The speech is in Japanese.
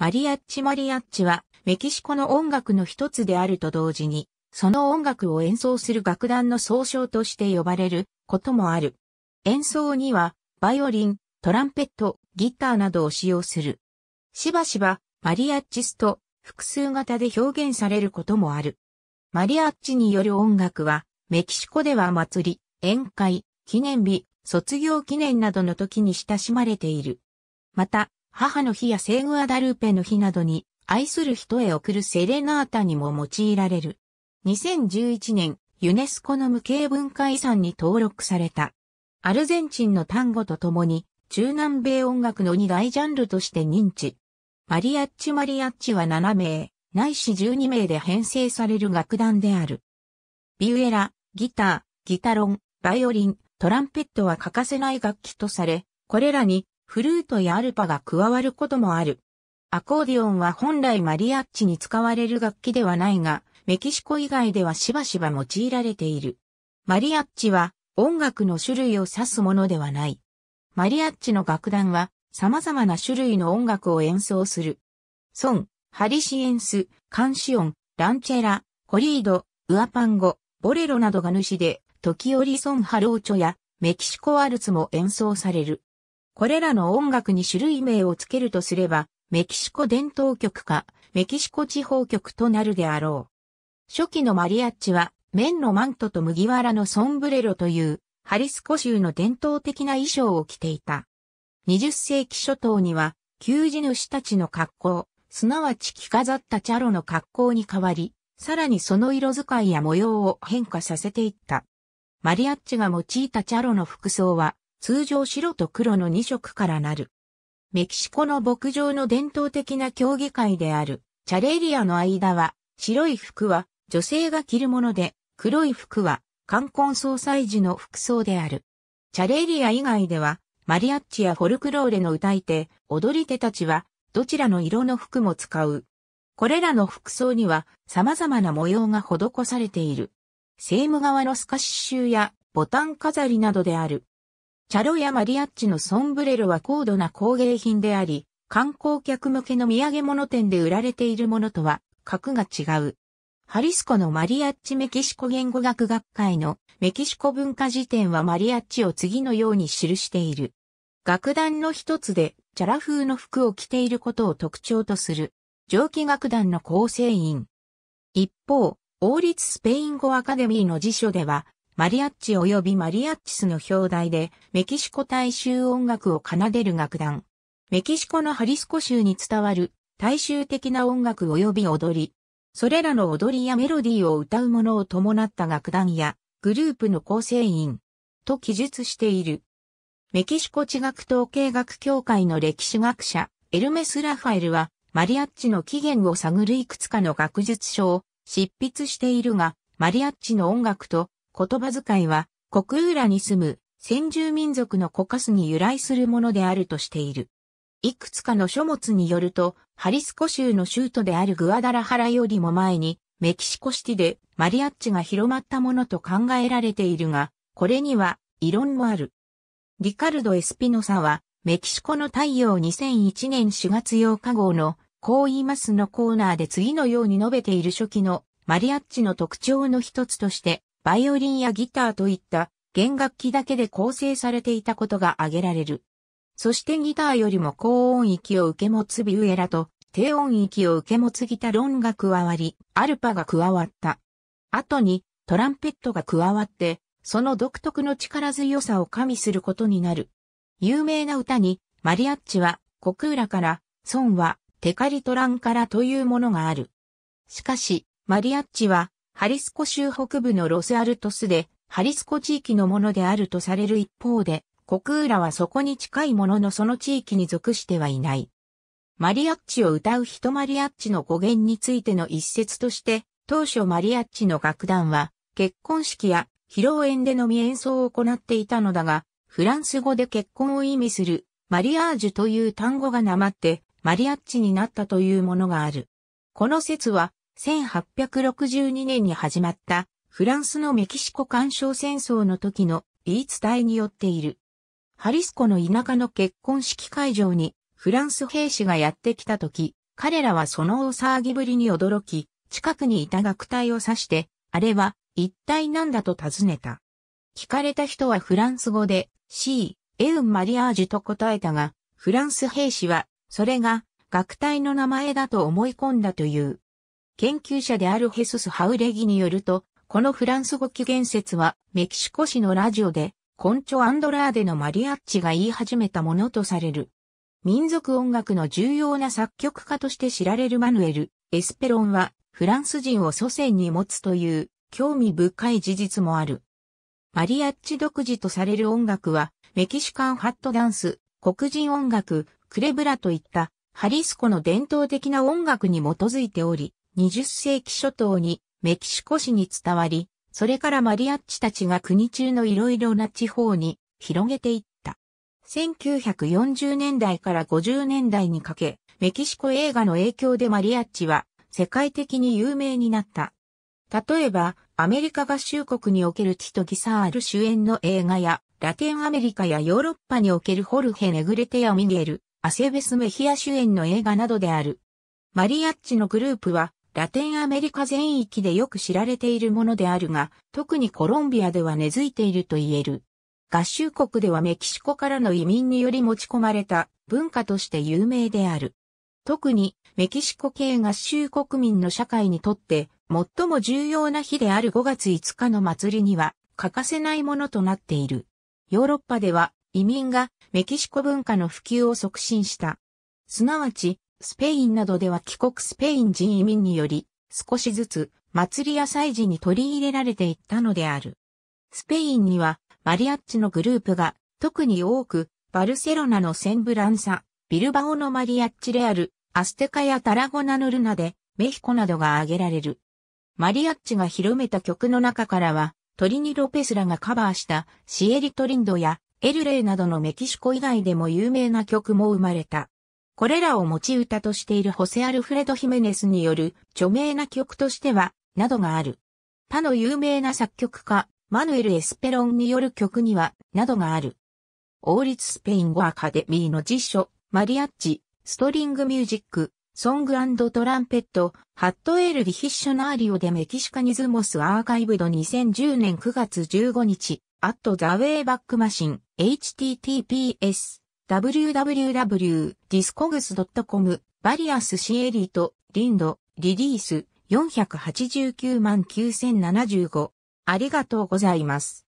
マリアッチマリアッチはメキシコの音楽の一つであると同時に、その音楽を演奏する楽団の総称として呼ばれることもある。演奏には、バイオリン、トランペット、ギターなどを使用する。しばしば、マリアッチスと複数型で表現されることもある。マリアッチによる音楽は、メキシコでは祭り、宴会、記念日、卒業記念などの時に親しまれている。また、母の日やセグアダルーペの日などに愛する人へ贈るセレナータにも用いられる。2011年、ユネスコの無形文化遺産に登録された。アルゼンチンの単語とともに、中南米音楽の2大ジャンルとして認知。マリアッチマリアッチは7名、ないし12名で編成される楽団である。ビュエラ、ギター、ギタロン、バイオリン、トランペットは欠かせない楽器とされ、これらにフルートやアルパが加わることもある。アコーディオンは本来マリアッチに使われる楽器ではないが、メキシコ以外ではしばしば用いられている。マリアッチは音楽の種類を指すものではない。マリアッチの楽団は様々な種類の音楽を演奏する。ソン、ハリシエンス、カンシオン、ランチェラ、コリード、ウアパンゴ、ボレロなどが主で、時折ソンハローチョやメキシコアルツも演奏される。これらの音楽に種類名を付けるとすれば、メキシコ伝統曲か、メキシコ地方曲となるであろう。初期のマリアッチは、綿のマントと麦わらのソンブレロという、ハリスコ州の伝統的な衣装を着ていた。20世紀初頭には、給仕主たちの格好、すなわち着飾ったチャロの格好に変わり、さらにその色使いや模様を変化させていった。マリアッチが用いたチャロの服装は、通常白と黒の2色からなる。メキシコの牧場の伝統的な競技会であるチャレリアの間は白い服は女性が着るもので黒い服は冠婚葬祭時の服装である。チャレリア以外ではマリアッチやフォルクローレの歌い手、踊り手たちはどちらの色の服も使う。これらの服装には様々な模様が施されている。セーム側のスカッシュやボタン飾りなどであるチャロやマリアッチのソンブレロは高度な工芸品であり、観光客向けの土産物店で売られているものとは、格が違う。ハリスコのマリアッチメキシコ言語学学会のメキシコ文化辞典はマリアッチを次のように記している。楽団の一つで、チャラ風の服を着ていることを特徴とする、蒸気楽団の構成員。一方、王立スペイン語アカデミーの辞書では、マリアッチ及びマリアッチスの表題で、メキシコ大衆音楽を奏でる楽団。メキシコのハリスコ州に伝わる大衆的な音楽及び踊り。それらの踊りやメロディーを歌うものを伴った楽団やグループの構成員と記述している。メキシコ地学統計学協会の歴史学者エルメス・ラファエルはマリアッチの起源を探るいくつかの学術書を執筆しているが、マリアッチの音楽と言葉遣いは、国浦に住む先住民族のコカスに由来するものであるとしている。いくつかの書物によると、ハリスコ州の州都であるグアダラハラよりも前に、メキシコシティでマリアッチが広まったものと考えられているが、これには異論もある。リカルド・エスピノサは、メキシコの太陽2001年4月8日号の、こう言いますのコーナーで次のように述べている初期のマリアッチの特徴の一つとして、バイオリンやギターといった弦楽器だけで構成されていたことが挙げられる。そしてギターよりも高音域を受け持つビュエラと低音域を受け持つギタロンが加わり、アルパが加わった。後にトランペットが加わって、その独特の力強さを加味することになる。有名な歌に、マリアッチは、コクーラから、ソンは、テカリトランからというものがある。しかし、マリアッチは、ハリスコ州北部のロスアルトスで、ハリスコ地域のものであるとされる一方で、コクーラはそこに近いもののその地域に属してはいない。マリアッチを歌う人マリアッチの語源についての一説として、当初マリアッチの楽団は、結婚式や披露宴でのみ演奏を行っていたのだが、フランス語で結婚を意味するマリアージュという単語がなまってマリアッチになったというものがある。この説は1862年に始まったフランスのメキシコ干渉戦争の時の言い伝えによっている。ハリスコの田舎の結婚式会場にフランス兵士がやってきた時、彼らはその大騒ぎぶりに驚き、近くにいた学隊を指して、あれは一体何だと尋ねた。聞かれた人はフランス語で C、エウンマリアージュと答えたが、フランス兵士は、それが学隊の名前だと思い込んだという。研究者であるヘスス・ハウレギによると、このフランス語起源説はメキシコ市のラジオで、コンチョ・アンドラーデのマリアッチが言い始めたものとされる。民族音楽の重要な作曲家として知られるマヌエル・エスペロンは、フランス人を祖先に持つという、興味深い事実もある。マリアッチ独自とされる音楽は、メキシカンハットダンス、黒人音楽、クレブラといった、ハリスコの伝統的な音楽に基づいており、20世紀初頭にメキシコ市に伝わり、それからマリアッチたちが国中のいろいろな地方に広げていった。1940年代から50年代にかけ、メキシコ映画の影響でマリアッチは世界的に有名になった。例えば、アメリカ合衆国におけるティト・ギサール主演の映画や、ラテンアメリカやヨーロッパにおけるホルヘ・ネグレテやミゲル、アセベス・メヒア主演の映画などである。マリアッチのグループはラテンアメリカ全域でよく知られているものであるが、特にコロンビアでは根付いていると言える。合衆国ではメキシコからの移民により持ち込まれた文化として有名である。特にメキシコ系合衆国民の社会にとって最も重要な日である5月5日の祭りには欠かせないものとなっている。ヨーロッパでは移民がメキシコ文化の普及を促進した。すなわちスペインなどでは帰国スペイン人移民により、少しずつ祭りや祭事に取り入れられていったのである。スペインにはマリアッチのグループが特に多く、バルセロナのセンブランサ、ビルバオのマリアッチレアル、アステカやタラゴナのルナで、メヒコなどが挙げられる。マリアッチが広めた曲の中からは、トリニ・ロペスらがカバーしたシエリトリンドやエルレイなどのメキシコ以外でも有名な曲も生まれた。これらを持ち歌としているホセ・アルフレド・ヒメネスによる著名な曲としては、などがある。他の有名な作曲家、マヌエル・エスペロンによる曲には、などがある。王立スペイン語アカデミーの辞書、マリアッチ、ストリングミュージック、ソングトランペット、ハットエール・ディヒッショナーリオでメキシカニズモスアーカイブド2010年9月15日、アット・ザ・ウェイ・バック・マシン、https。www.discogs.com バリアスシエリート、リンド、リリース4899075。ありがとうございます。